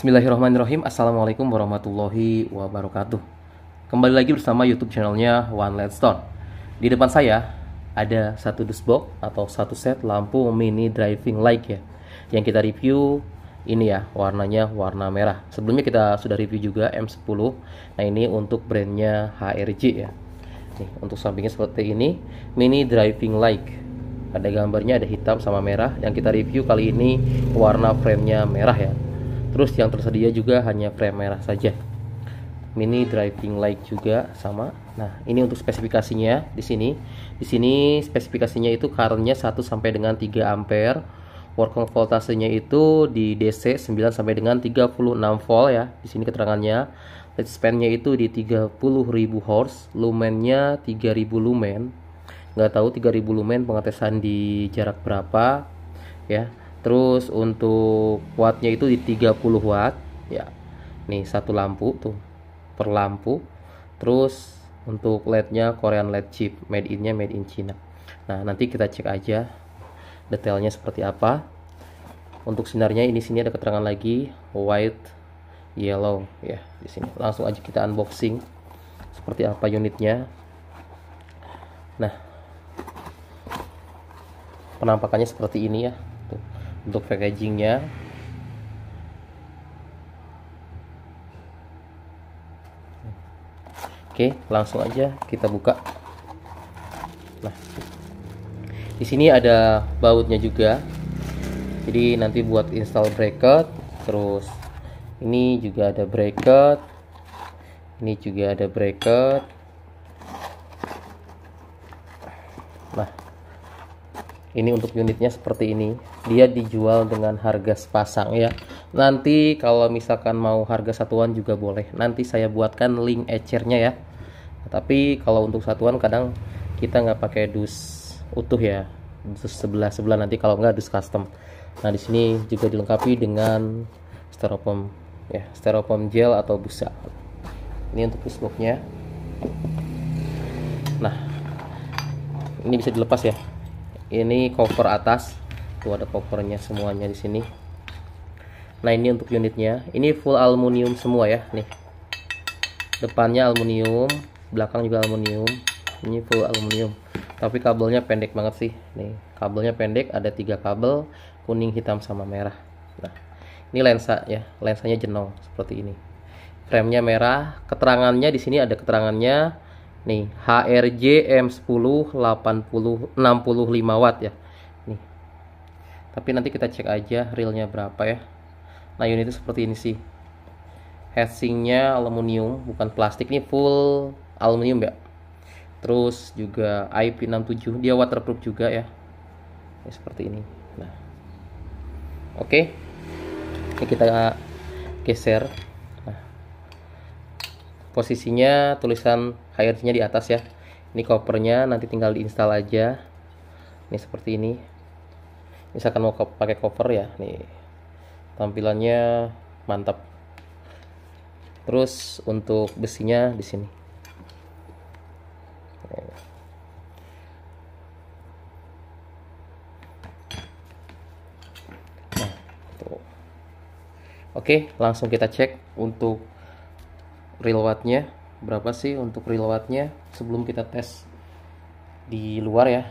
Bismillahirrahmanirrahim Assalamualaikum warahmatullahi wabarakatuh Kembali lagi bersama youtube channelnya One Let's Stone Di depan saya ada satu box atau satu set lampu mini driving light ya Yang kita review ini ya warnanya warna merah Sebelumnya kita sudah review juga M10 Nah ini untuk brandnya HRG ya Nih, Untuk sampingnya seperti ini Mini driving light ada gambarnya ada hitam sama merah yang kita review kali ini warna framenya merah ya Terus yang tersedia juga hanya frame merah saja. Mini driving light juga sama. Nah, ini untuk spesifikasinya di sini. Di sini spesifikasinya itu currentnya 1 sampai dengan 3 ampere. Working voltasenya itu di DC 9 sampai dengan 36 volt ya. Di sini keterangannya. Light span-nya itu di 30.000 horse, lumennya 3000 lumen. Nggak tahu 3000 lumen pengetesan di jarak berapa ya terus untuk wattnya itu di 30 watt ya nih satu lampu tuh per lampu terus untuk LED-nya Korean LED chip made in-nya made in China nah nanti kita cek aja detailnya seperti apa untuk sinarnya ini sini ada keterangan lagi white yellow ya di sini langsung aja kita unboxing seperti apa unitnya nah penampakannya seperti ini ya untuk packagingnya oke langsung aja kita buka nah di sini ada bautnya juga jadi nanti buat install bracket terus ini juga ada bracket ini juga ada bracket nah ini untuk unitnya seperti ini dia dijual dengan harga sepasang ya nanti kalau misalkan mau harga satuan juga boleh nanti saya buatkan link ecernya ya tapi kalau untuk satuan kadang kita nggak pakai dus utuh ya dus sebelah sebelah nanti kalau nggak dus custom nah di sini juga dilengkapi dengan styrofoam ya styrofoam gel atau busa ini untuk busboxnya nah ini bisa dilepas ya ini cover atas tuh ada covernya semuanya di sini nah ini untuk unitnya ini full aluminium semua ya nih depannya aluminium belakang juga aluminium ini full aluminium tapi kabelnya pendek banget sih nih kabelnya pendek ada tiga kabel kuning hitam sama merah nah ini lensa ya lensanya jenong seperti ini framenya merah keterangannya di sini ada keterangannya nih HRJ M10 80 65 watt ya nih tapi nanti kita cek aja realnya berapa ya nah unitnya seperti ini sih headsingnya aluminium bukan plastik Nih full aluminium ya terus juga IP67 dia waterproof juga ya ini seperti ini nah oke okay. kita geser posisinya tulisan airnya di atas ya ini covernya nanti tinggal diinstal aja ini seperti ini misalkan mau pakai cover ya nih tampilannya mantap terus untuk besinya di sini nah, Oke, langsung kita cek untuk real wattnya berapa sih untuk real wattnya sebelum kita tes di luar ya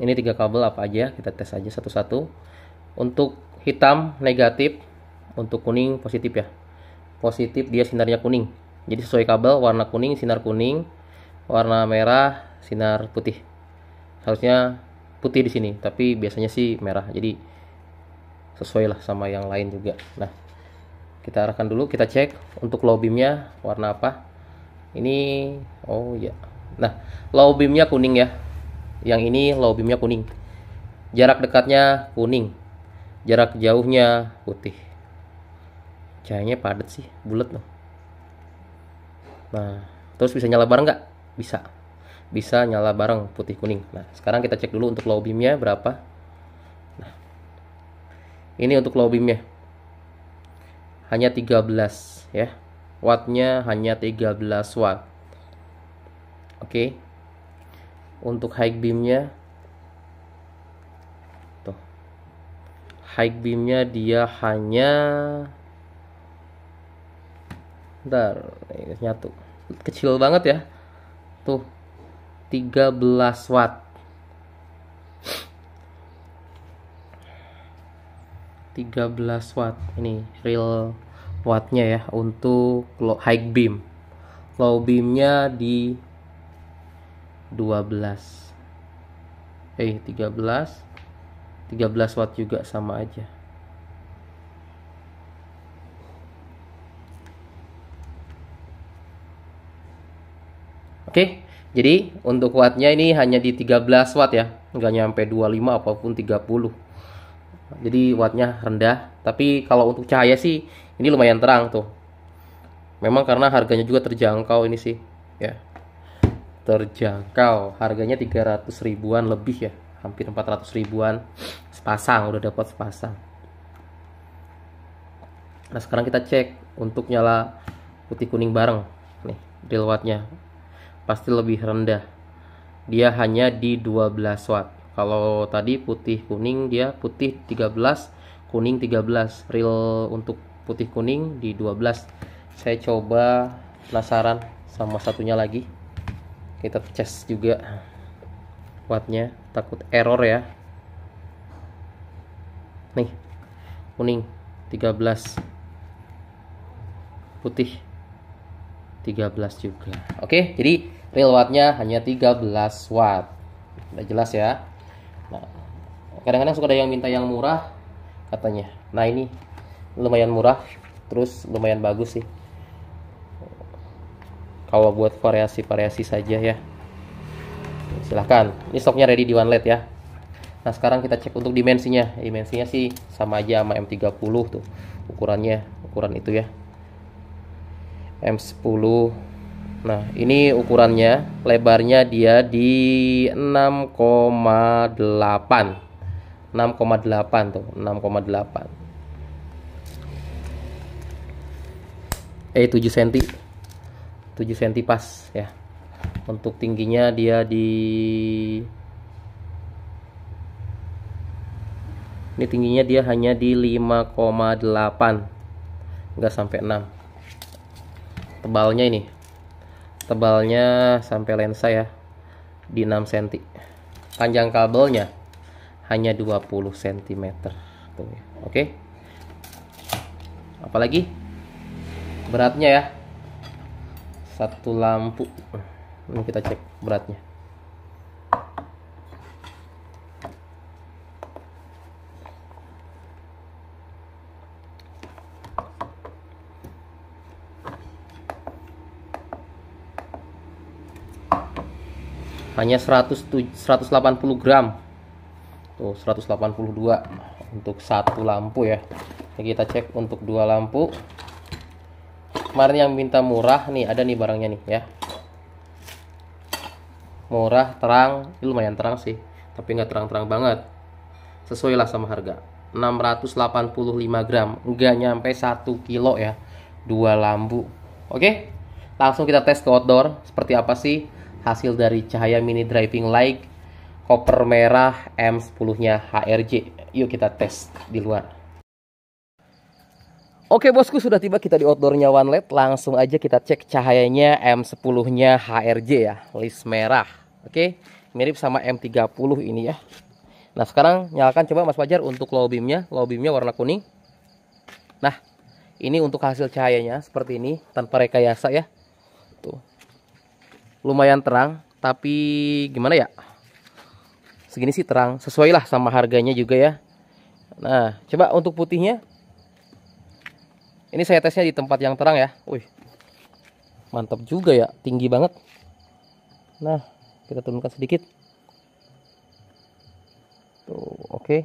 ini tiga kabel apa aja kita tes aja satu-satu untuk hitam negatif untuk kuning positif ya positif dia sinarnya kuning jadi sesuai kabel warna kuning sinar kuning warna merah sinar putih harusnya putih di sini tapi biasanya sih merah jadi sesuai lah sama yang lain juga nah kita arahkan dulu kita cek untuk low beamnya warna apa ini oh ya nah low beamnya kuning ya yang ini low beamnya kuning jarak dekatnya kuning jarak jauhnya putih cahayanya padat sih bulat loh nah terus bisa nyala bareng nggak bisa bisa nyala bareng putih kuning nah sekarang kita cek dulu untuk low beamnya berapa ini untuk low beamnya hanya 13 ya wattnya hanya 13 watt oke untuk high beamnya tuh high beamnya dia hanya ntar nyatu kecil banget ya tuh 13 watt 13 watt ini real wattnya ya untuk high beam low beamnya di 12 eh 13 13 watt juga sama aja Oke, jadi untuk wattnya ini hanya di 13 watt ya, nggak nyampe 25 apapun 30 jadi wattnya rendah tapi kalau untuk cahaya sih ini lumayan terang tuh memang karena harganya juga terjangkau ini sih ya terjangkau harganya 300 ribuan lebih ya hampir 400 ribuan sepasang udah dapat sepasang nah sekarang kita cek untuk nyala putih kuning bareng nih dill wattnya pasti lebih rendah dia hanya di 12 watt kalau tadi putih kuning dia putih 13 kuning 13 real untuk putih kuning di 12 saya coba penasaran sama satunya lagi kita tes juga wattnya takut error ya nih kuning 13 putih 13 juga oke jadi real wattnya hanya 13 watt udah jelas ya kadang-kadang suka ada yang minta yang murah katanya nah ini lumayan murah terus lumayan bagus sih kalau buat variasi-variasi saja ya silahkan ini stoknya ready di one led ya nah sekarang kita cek untuk dimensinya dimensinya sih sama aja sama M30 tuh ukurannya ukuran itu ya M10 nah ini ukurannya lebarnya dia di 6,8 6,8 tuh 6,8 eh 7 cm 7 cm pas ya untuk tingginya dia di ini tingginya dia hanya di 5,8 enggak sampai 6 tebalnya ini tebalnya sampai lensa ya di 6 cm panjang kabelnya hanya 20 cm tuh ya. oke apalagi beratnya ya satu lampu ini kita cek beratnya hanya 100, 180 gram tuh 182 untuk satu lampu ya Ini kita cek untuk dua lampu kemarin yang minta murah nih ada nih barangnya nih ya murah terang Ini lumayan terang sih tapi nggak terang-terang banget sesuai lah sama harga 685 gram nggak nyampe 1 kilo ya dua lampu oke langsung kita tes ke outdoor seperti apa sih hasil dari cahaya mini driving light koper merah M10-nya HRJ. Yuk kita tes di luar. Oke bosku sudah tiba kita di outdoornya One LED Langsung aja kita cek cahayanya M10-nya HRJ ya List merah Oke mirip sama M30 ini ya Nah sekarang nyalakan coba Mas Fajar untuk low beamnya Low beamnya warna kuning Nah ini untuk hasil cahayanya seperti ini Tanpa rekayasa ya Tuh Lumayan terang tapi gimana ya segini sih terang sesuai lah sama harganya juga ya nah coba untuk putihnya ini saya tesnya di tempat yang terang ya wih mantap juga ya tinggi banget nah kita turunkan sedikit tuh oke okay.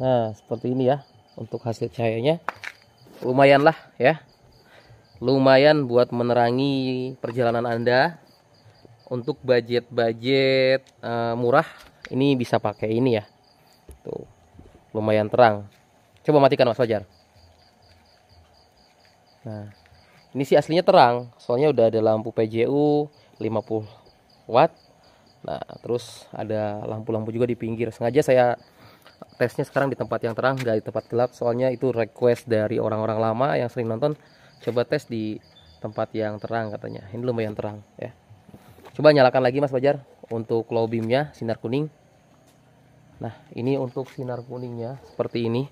nah seperti ini ya untuk hasil cahayanya lumayan lah ya lumayan buat menerangi perjalanan anda untuk budget-budget uh, murah ini bisa pakai ini ya tuh lumayan terang coba matikan mas Fajar nah ini sih aslinya terang soalnya udah ada lampu PJU 50 watt nah terus ada lampu-lampu juga di pinggir sengaja saya tesnya sekarang di tempat yang terang dari tempat gelap soalnya itu request dari orang-orang lama yang sering nonton coba tes di tempat yang terang katanya ini lumayan terang ya Coba nyalakan lagi Mas Fajar untuk low beamnya sinar kuning. Nah, ini untuk sinar kuningnya seperti ini.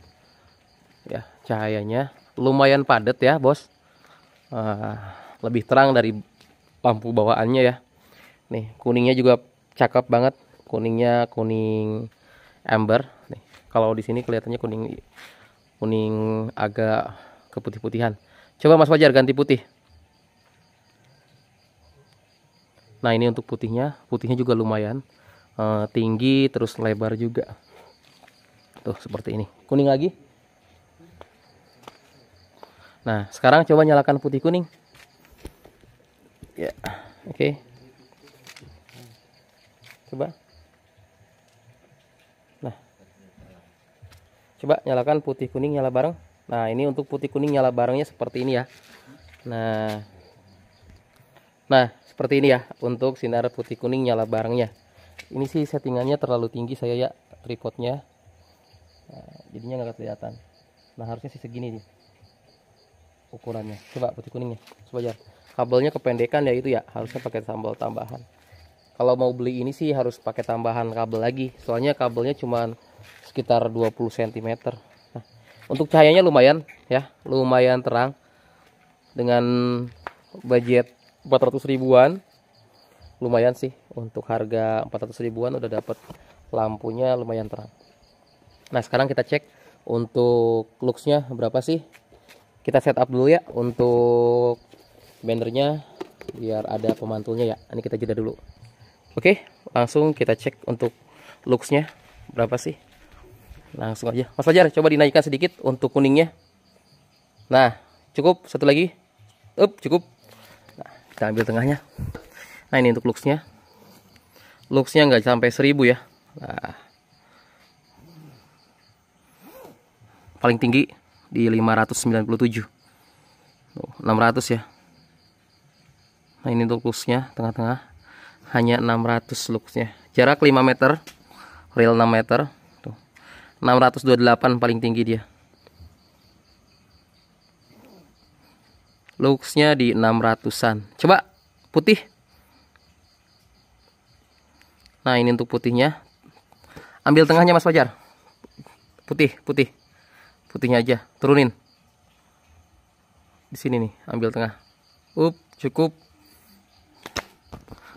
Ya, cahayanya lumayan padat ya, Bos. Uh, lebih terang dari lampu bawaannya ya. Nih, kuningnya juga cakep banget. Kuningnya kuning amber. Nih, kalau di sini kelihatannya kuning kuning agak keputih-putihan. Coba Mas Fajar ganti putih. nah ini untuk putihnya putihnya juga lumayan uh, tinggi terus lebar juga tuh seperti ini kuning lagi nah sekarang coba nyalakan putih kuning ya yeah. oke okay. coba nah coba nyalakan putih kuning nyala bareng nah ini untuk putih kuning nyala barengnya seperti ini ya nah nah seperti ini ya untuk sinar putih kuning nyala barengnya ini sih settingannya terlalu tinggi saya ya tripodnya nah, jadinya nggak kelihatan nah harusnya sih segini nih ukurannya coba putih kuningnya coba kabelnya kependekan ya itu ya harusnya pakai sambal tambahan kalau mau beli ini sih harus pakai tambahan kabel lagi soalnya kabelnya cuma sekitar 20 cm nah, untuk cahayanya lumayan ya lumayan terang dengan budget 400 ribuan lumayan sih untuk harga 400 ribuan udah dapat lampunya lumayan terang nah sekarang kita cek untuk looksnya berapa sih kita setup dulu ya untuk bannernya biar ada pemantulnya ya ini kita jeda dulu oke langsung kita cek untuk looksnya berapa sih langsung aja Mas Fajar coba dinaikkan sedikit untuk kuningnya nah cukup satu lagi up cukup kita ambil tengahnya nah ini untuk luxnya luxnya nggak sampai 1000 ya nah. paling tinggi di 597 600 ya nah ini untuk luxnya tengah-tengah hanya 600 luxnya jarak 5 meter real 6 meter tuh 628 paling tinggi dia Luxnya di 600an coba putih nah ini untuk putihnya ambil tengahnya mas Fajar putih putih putihnya aja turunin di sini nih ambil tengah up cukup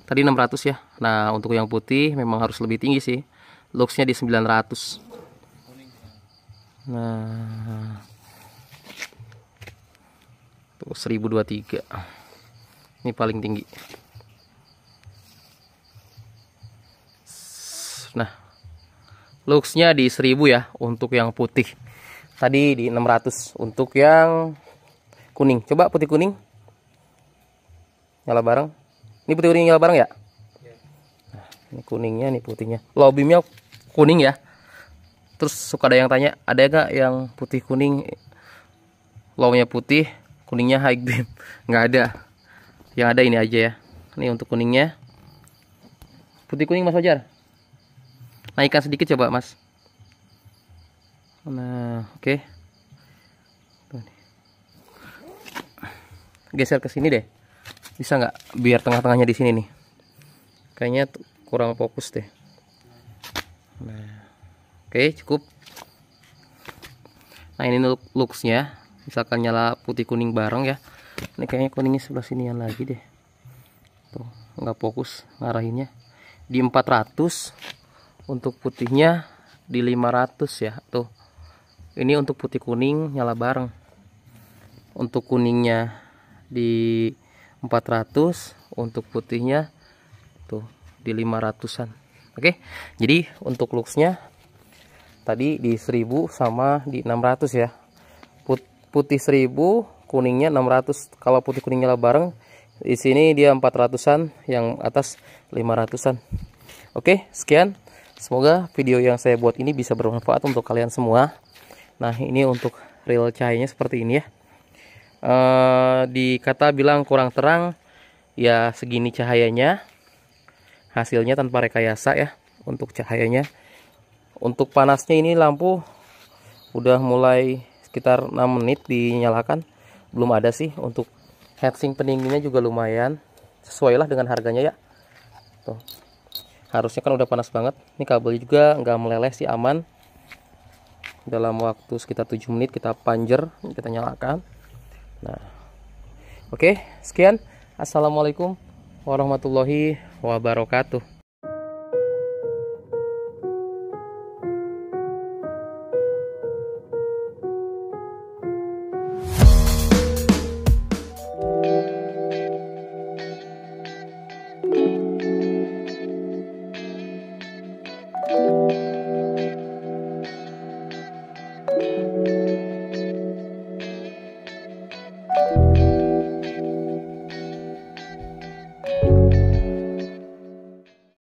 tadi 600 ya nah untuk yang putih memang harus lebih tinggi sih Luxnya di 900 nah 1023 ini paling tinggi nah looksnya di 1000 ya untuk yang putih tadi di 600 untuk yang kuning coba putih kuning nyala bareng ini putih kuning nyala bareng ya iya. nah, ini kuningnya ini putihnya lobimnya kuning ya terus suka ada yang tanya ada nggak yang putih kuning lownya putih kuningnya high beam nggak ada yang ada ini aja ya ini untuk kuningnya putih kuning mas wajar naikkan sedikit coba mas nah oke okay. geser ke sini deh bisa nggak biar tengah-tengahnya di sini nih kayaknya kurang fokus deh nah oke okay, cukup nah ini looksnya misalkan nyala putih kuning bareng ya ini kayaknya kuningnya sebelah sini yang lagi deh tuh nggak fokus ngarahinnya di 400 untuk putihnya di 500 ya tuh ini untuk putih kuning nyala bareng untuk kuningnya di 400 untuk putihnya tuh di 500an Oke, jadi untuk looksnya tadi di 1000 sama di 600 ya putih 1000 kuningnya 600 kalau putih kuningnya lah bareng di sini dia 400an yang atas 500an oke sekian semoga video yang saya buat ini bisa bermanfaat untuk kalian semua nah ini untuk real cahayanya seperti ini ya e, di bilang kurang terang ya segini cahayanya hasilnya tanpa rekayasa ya untuk cahayanya untuk panasnya ini lampu udah mulai sekitar 6 menit dinyalakan belum ada sih untuk heatsink pendinginnya juga lumayan sesuai lah dengan harganya ya tuh harusnya kan udah panas banget ini kabelnya juga nggak meleleh sih aman dalam waktu sekitar 7 menit kita panjer kita nyalakan nah oke sekian assalamualaikum warahmatullahi wabarakatuh